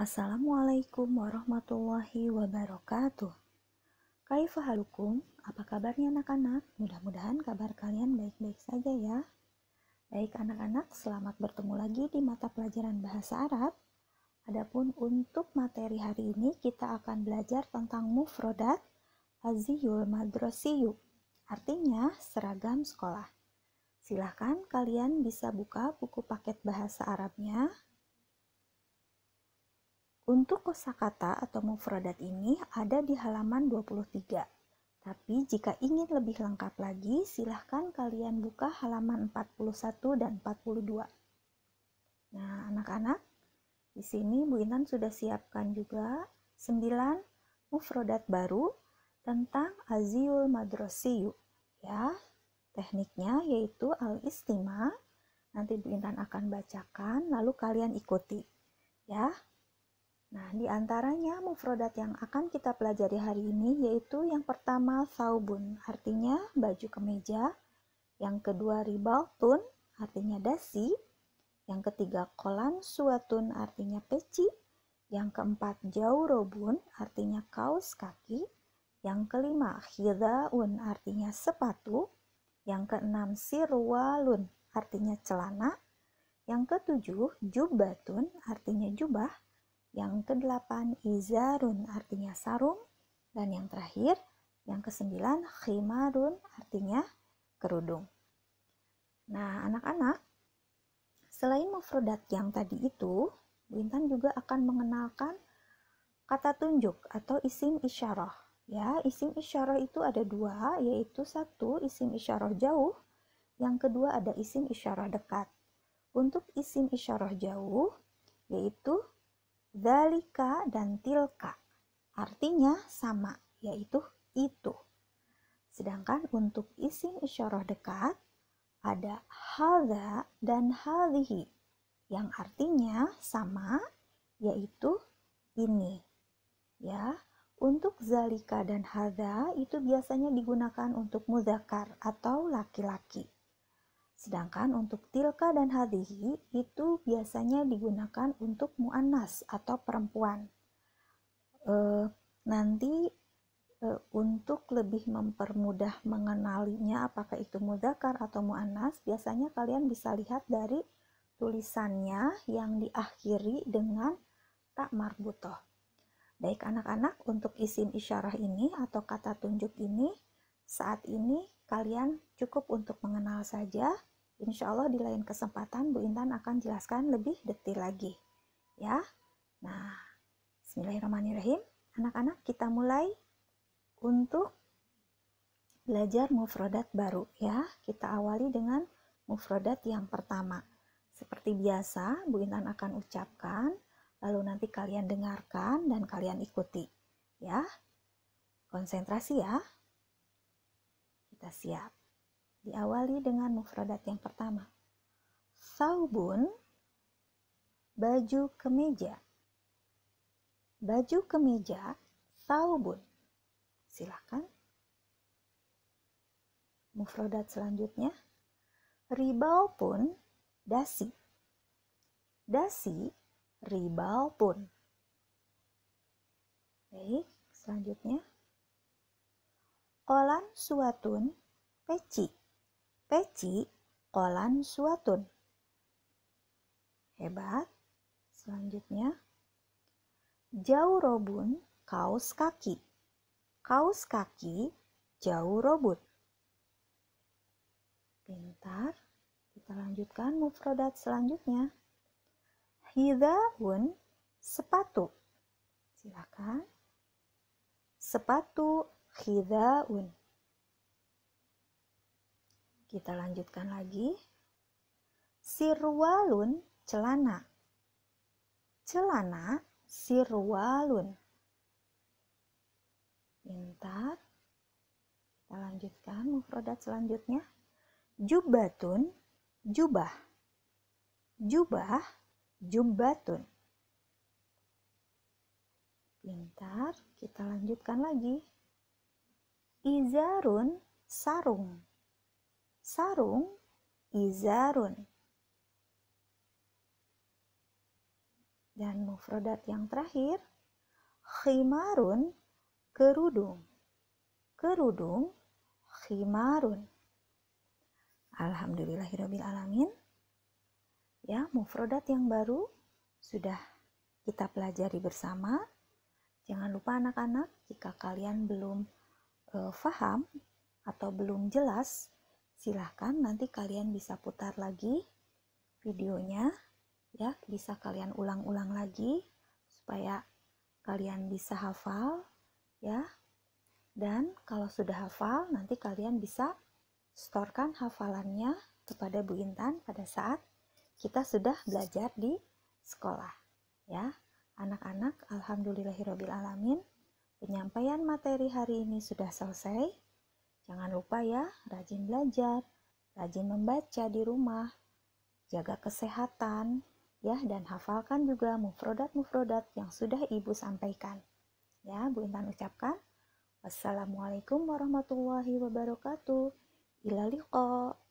Assalamualaikum warahmatullahi wabarakatuh. Kaifahalukum? Apa kabarnya anak-anak? Mudah-mudahan kabar kalian baik-baik saja ya. Baik anak-anak, selamat bertemu lagi di mata pelajaran bahasa Arab. Adapun untuk materi hari ini kita akan belajar tentang mufrodat aziyul madrosiyu. Artinya seragam sekolah. Silahkan kalian bisa buka buku paket bahasa Arabnya untuk kosakata atau mufradat ini ada di halaman 23. Tapi jika ingin lebih lengkap lagi, silahkan kalian buka halaman 41 dan 42. Nah, anak-anak, di sini Bu Intan sudah siapkan juga 9 mufrodat baru tentang aziul madrosiyu. Ya, tekniknya yaitu al-istima. Nanti Bu Intan akan bacakan, lalu kalian ikuti. Ya, Nah, di antaranya mufrodat yang akan kita pelajari hari ini yaitu yang pertama saubun, artinya baju kemeja, yang kedua ribaltun, artinya dasi, yang ketiga kolan suatun, artinya peci, yang keempat jaurobun, artinya kaos kaki, yang kelima khidaun, artinya sepatu, yang keenam sirwalun, artinya celana, yang ketujuh jubatun, artinya jubah, yang kedelapan, izarun artinya sarung. Dan yang terakhir, yang kesembilan, khimarun artinya kerudung. Nah, anak-anak, selain mufrodat yang tadi itu, Bu juga akan mengenalkan kata tunjuk atau isim isyarah. Ya, isim isyarah itu ada dua, yaitu satu isim isyarah jauh, yang kedua ada isim isyarah dekat. Untuk isim isyarah jauh, yaitu Zalika dan tilka. Artinya sama, yaitu itu. Sedangkan untuk isim isyarah dekat ada hadha dan hadhihi yang artinya sama yaitu ini. Ya, untuk zalika dan hadha itu biasanya digunakan untuk muzakar atau laki-laki. Sedangkan untuk tilka dan hadhihi itu biasanya digunakan untuk mu'annas atau perempuan. E, nanti e, untuk lebih mempermudah mengenalinya apakah itu mudakar atau mu'annas, biasanya kalian bisa lihat dari tulisannya yang diakhiri dengan tak marbutoh. Baik anak-anak, untuk isim isyarah ini atau kata tunjuk ini, saat ini kalian cukup untuk mengenal saja Insya Allah di lain kesempatan Bu Intan akan jelaskan lebih detail lagi. Ya, nah Bismillahirrahmanirrahim. Anak-anak kita mulai untuk belajar mufrodat baru ya. Kita awali dengan mufrodat yang pertama. Seperti biasa, Bu Intan akan ucapkan, lalu nanti kalian dengarkan dan kalian ikuti. Ya, konsentrasi ya. Kita siap diawali dengan mufradat yang pertama. Saubun, baju kemeja. Baju kemeja, saubun. Silakan. Mufradat selanjutnya, ribau pun dasi. Dasi, ribau pun. Baik, selanjutnya. Olan suatun peci peci kolan suatun. Hebat. Selanjutnya, jauh robun kaos kaki. Kaos kaki jauh robun. Pintar. Kita lanjutkan mufrodat selanjutnya. Hidaun sepatu. Silakan. Sepatu hidaun. Kita lanjutkan lagi. Sirwalun celana. Celana sirwalun. Pintar. Kita lanjutkan mufrodat selanjutnya. Jubatun jubah. Jubah jubatun Pintar, kita lanjutkan lagi. Izarun sarung Sarung izarun. Dan mufradat yang terakhir, khimarun kerudung. Kerudung khimarun. Alhamdulillahirabbil alamin. Ya, mufradat yang baru sudah kita pelajari bersama. Jangan lupa anak-anak, jika kalian belum e, faham atau belum jelas silahkan nanti kalian bisa putar lagi videonya ya bisa kalian ulang-ulang lagi supaya kalian bisa hafal ya dan kalau sudah hafal nanti kalian bisa storkan hafalannya kepada Bu Intan pada saat kita sudah belajar di sekolah ya anak-anak alhamdulillahirobbilalamin penyampaian materi hari ini sudah selesai Jangan lupa ya, rajin belajar, rajin membaca di rumah, jaga kesehatan, ya, dan hafalkan juga mufrodat-mufrodat yang sudah Ibu sampaikan. Ya, Bu Intan ucapkan, Wassalamualaikum warahmatullahi wabarakatuh. Ila